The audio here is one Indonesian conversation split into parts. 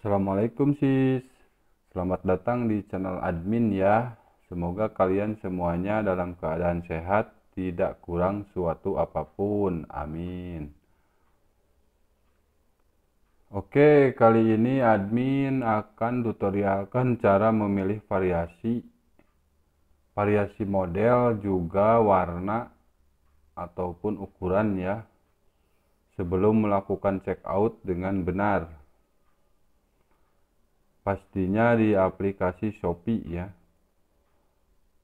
Assalamualaikum sis Selamat datang di channel admin ya Semoga kalian semuanya dalam keadaan sehat Tidak kurang suatu apapun Amin Oke kali ini admin akan tutorialkan cara memilih variasi Variasi model juga warna ataupun ukuran ya sebelum melakukan check out dengan benar pastinya di aplikasi Shopee ya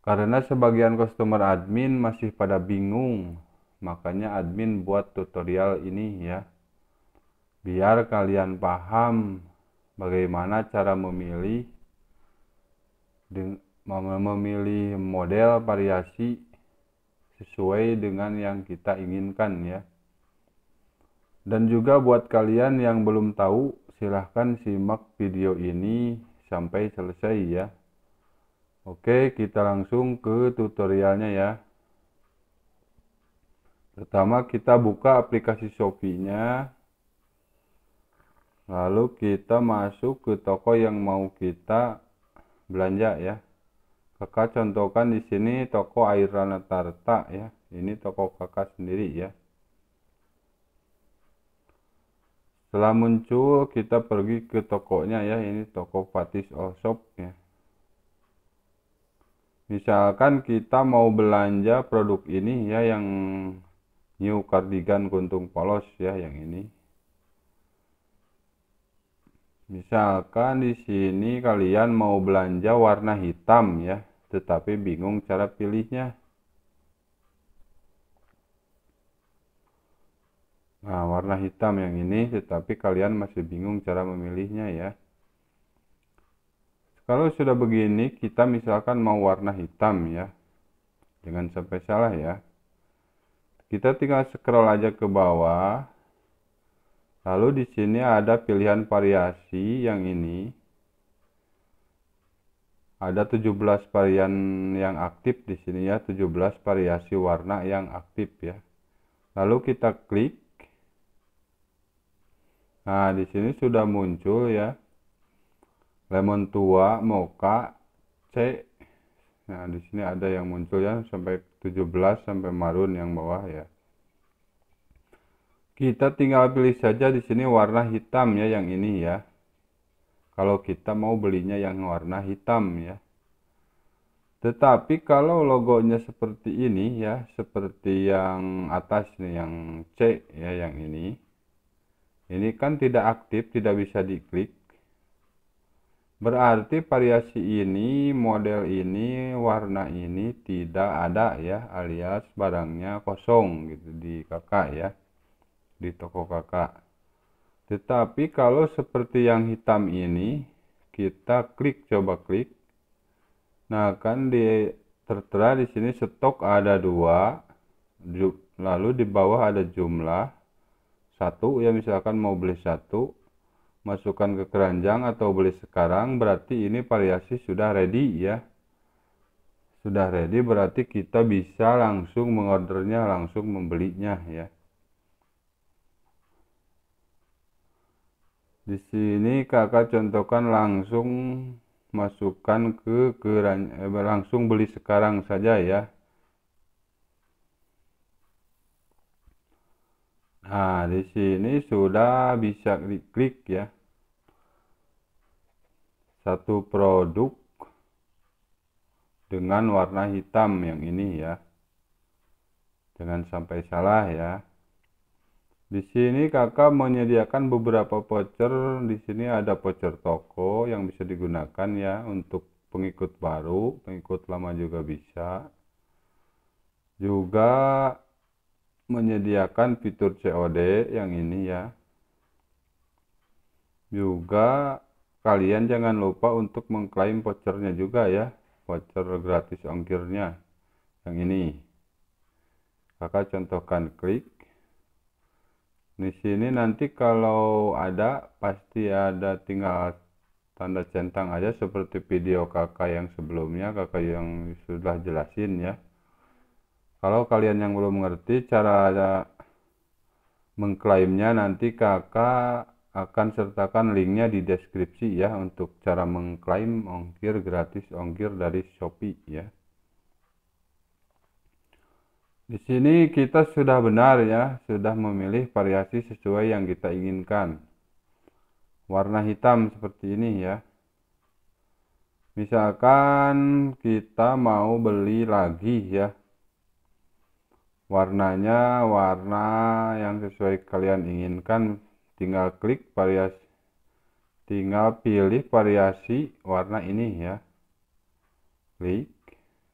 karena sebagian customer admin masih pada bingung makanya admin buat tutorial ini ya biar kalian paham bagaimana cara memilih memilih model variasi sesuai dengan yang kita inginkan ya dan juga buat kalian yang belum tahu silahkan simak video ini sampai selesai ya Oke kita langsung ke tutorialnya ya pertama kita buka aplikasi Shopee nya lalu kita masuk ke toko yang mau kita belanja ya kakak contohkan di sini toko Airana Tarta ya ini toko kakak sendiri ya setelah muncul kita pergi ke tokonya ya ini toko Fatis All Shop ya misalkan kita mau belanja produk ini ya yang new cardigan guntung polos ya yang ini misalkan di sini kalian mau belanja warna hitam ya tetapi bingung cara pilihnya nah, warna hitam yang ini tetapi kalian masih bingung cara memilihnya ya kalau sudah begini kita misalkan mau warna hitam ya jangan sampai salah ya kita tinggal scroll aja ke bawah lalu di sini ada pilihan variasi yang ini ada 17 varian yang aktif di sini ya 17 variasi warna yang aktif ya lalu kita klik Nah, di sini sudah muncul ya. Lemon tua, mocha, C. Nah, di sini ada yang muncul ya sampai 17 sampai marun yang bawah ya. Kita tinggal pilih saja di sini warna hitam ya yang ini ya. Kalau kita mau belinya yang warna hitam ya. Tetapi kalau logonya seperti ini ya, seperti yang atas nih yang C ya yang ini ini kan tidak aktif tidak bisa diklik berarti variasi ini model ini warna ini tidak ada ya alias barangnya kosong gitu di kakak ya di toko kakak tetapi kalau seperti yang hitam ini kita klik coba klik nah kan di tertera di sini stok ada dua lalu di bawah ada jumlah satu ya misalkan mau beli satu masukkan ke keranjang atau beli sekarang berarti ini variasi sudah ready ya sudah ready berarti kita bisa langsung mengordernya langsung membelinya ya di sini kakak contohkan langsung masukkan ke keranjang eh, langsung beli sekarang saja ya Nah, di sini sudah bisa diklik ya. Satu produk dengan warna hitam yang ini ya. Jangan sampai salah ya. Di sini kakak menyediakan beberapa voucher. Di sini ada voucher toko yang bisa digunakan ya untuk pengikut baru, pengikut lama juga bisa. Juga menyediakan fitur COD yang ini ya juga kalian jangan lupa untuk mengklaim vouchernya juga ya voucher gratis ongkirnya yang ini kakak contohkan klik di sini nanti kalau ada pasti ada tinggal tanda centang aja seperti video kakak yang sebelumnya kakak yang sudah jelasin ya kalau kalian yang belum mengerti cara mengklaimnya nanti kakak akan sertakan linknya di deskripsi ya untuk cara mengklaim ongkir gratis ongkir dari Shopee ya. Di sini kita sudah benar ya, sudah memilih variasi sesuai yang kita inginkan. Warna hitam seperti ini ya. Misalkan kita mau beli lagi ya warnanya warna yang sesuai kalian inginkan tinggal klik variasi tinggal pilih variasi warna ini ya klik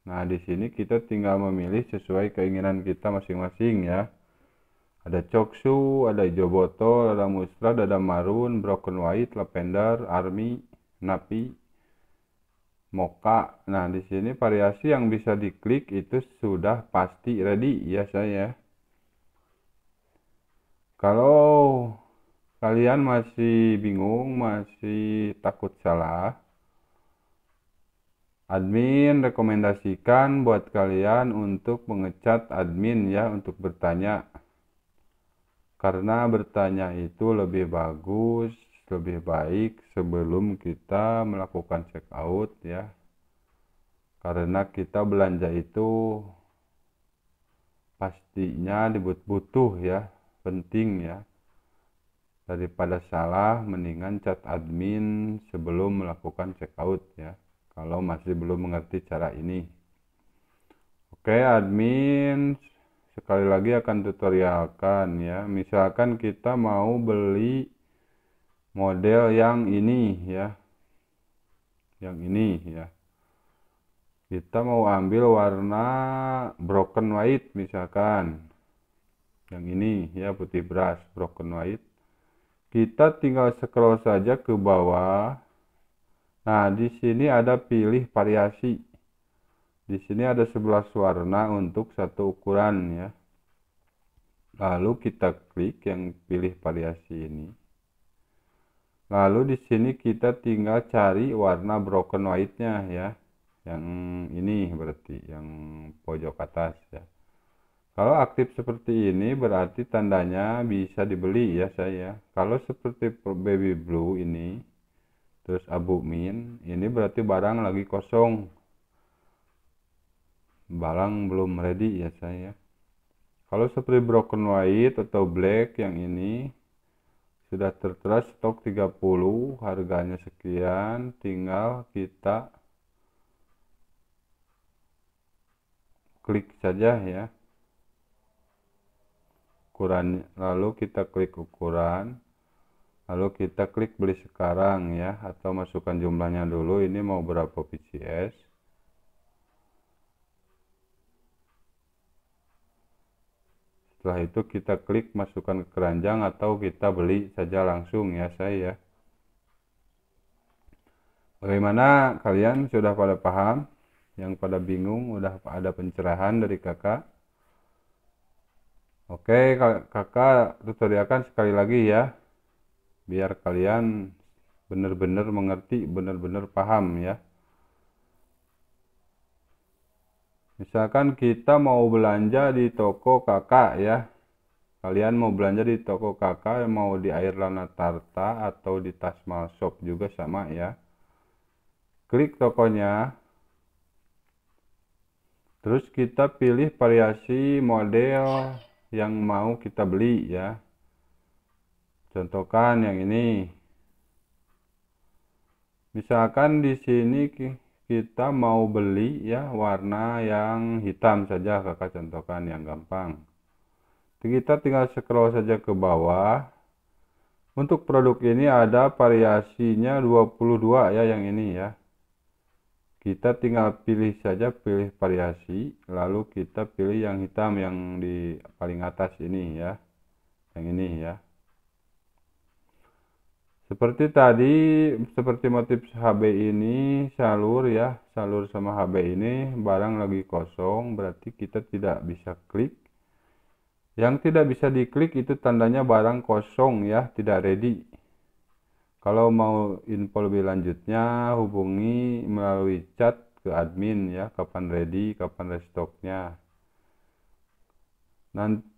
nah di sini kita tinggal memilih sesuai keinginan kita masing-masing ya ada coksu ada hijau botol ada mustard ada marun broken white lavender army napi Moka. Nah, di sini variasi yang bisa diklik itu sudah pasti ready iya, ya saya. Kalau kalian masih bingung, masih takut salah, admin rekomendasikan buat kalian untuk mengecat admin ya untuk bertanya. Karena bertanya itu lebih bagus lebih baik sebelum kita melakukan check out ya karena kita belanja itu pastinya dibutuh ya penting ya daripada salah mendingan chat admin sebelum melakukan check out ya kalau masih belum mengerti cara ini oke admin sekali lagi akan tutorialkan ya misalkan kita mau beli model yang ini ya yang ini ya kita mau ambil warna broken white misalkan yang ini ya putih beras broken white kita tinggal scroll saja ke bawah nah di sini ada pilih variasi di sini ada 11 warna untuk satu ukuran ya lalu kita klik yang pilih variasi ini Lalu di sini kita tinggal cari warna broken white-nya ya. Yang ini berarti yang pojok atas ya. Kalau aktif seperti ini berarti tandanya bisa dibeli ya saya. Ya. Kalau seperti baby blue ini terus abu min, ini berarti barang lagi kosong. Barang belum ready ya saya. Ya. Kalau seperti broken white atau black yang ini sudah tertera stok 30 harganya sekian tinggal kita klik saja ya ukuran lalu kita klik ukuran lalu kita klik beli sekarang ya atau masukkan jumlahnya dulu ini mau berapa PCS setelah itu kita klik masukkan ke keranjang atau kita beli saja langsung ya saya bagaimana kalian sudah pada paham yang pada bingung udah ada pencerahan dari kakak oke kakak tutorialkan sekali lagi ya biar kalian benar-benar mengerti benar-benar paham ya misalkan kita mau belanja di toko kakak ya kalian mau belanja di toko kakak mau di Air Lana Tarta atau di Tasmal Shop juga sama ya klik tokonya terus kita pilih variasi model yang mau kita beli ya contohkan yang ini misalkan di sini kita mau beli ya warna yang hitam saja kakak contohkan yang gampang kita tinggal scroll saja ke bawah untuk produk ini ada variasinya 22 ya yang ini ya kita tinggal pilih saja pilih variasi lalu kita pilih yang hitam yang di paling atas ini ya yang ini ya seperti tadi seperti motif HB ini salur ya salur sama HB ini barang lagi kosong berarti kita tidak bisa klik yang tidak bisa diklik itu tandanya barang kosong ya tidak ready kalau mau info lebih lanjutnya hubungi melalui chat ke admin ya kapan ready kapan restocknya nanti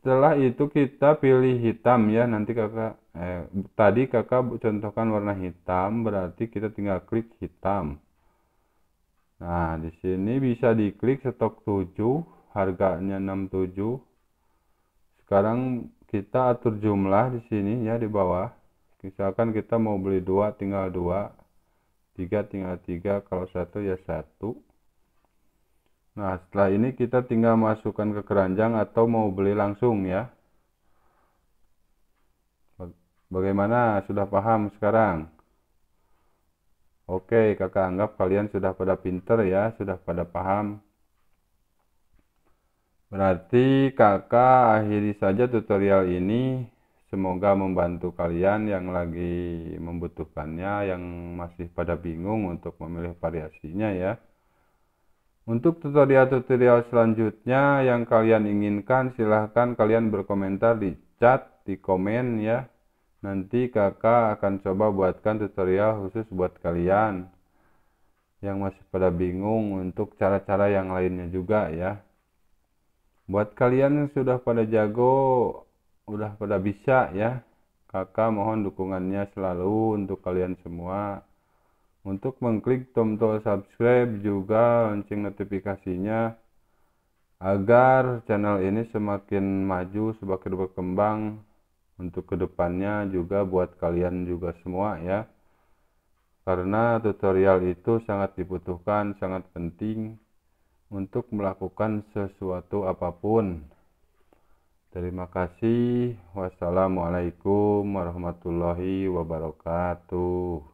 setelah itu kita pilih hitam ya nanti kakak eh, tadi kakak contohkan warna hitam berarti kita tinggal klik hitam nah di sini bisa diklik stok 7 harganya 67 sekarang kita atur jumlah di sini ya di bawah misalkan kita mau beli dua tinggal dua tiga tinggal tiga kalau satu ya satu Nah, setelah ini kita tinggal masukkan ke keranjang atau mau beli langsung ya. Bagaimana? Sudah paham sekarang? Oke, kakak anggap kalian sudah pada pinter ya, sudah pada paham. Berarti kakak akhiri saja tutorial ini. Semoga membantu kalian yang lagi membutuhkannya, yang masih pada bingung untuk memilih variasinya ya. Untuk tutorial-tutorial selanjutnya yang kalian inginkan silahkan kalian berkomentar di chat, di komen ya. Nanti kakak akan coba buatkan tutorial khusus buat kalian yang masih pada bingung untuk cara-cara yang lainnya juga ya. Buat kalian yang sudah pada jago, udah pada bisa ya. Kakak mohon dukungannya selalu untuk kalian semua untuk mengklik tombol subscribe juga lonceng notifikasinya agar channel ini semakin maju semakin berkembang untuk kedepannya juga buat kalian juga semua ya karena tutorial itu sangat dibutuhkan sangat penting untuk melakukan sesuatu apapun terima kasih wassalamualaikum warahmatullahi wabarakatuh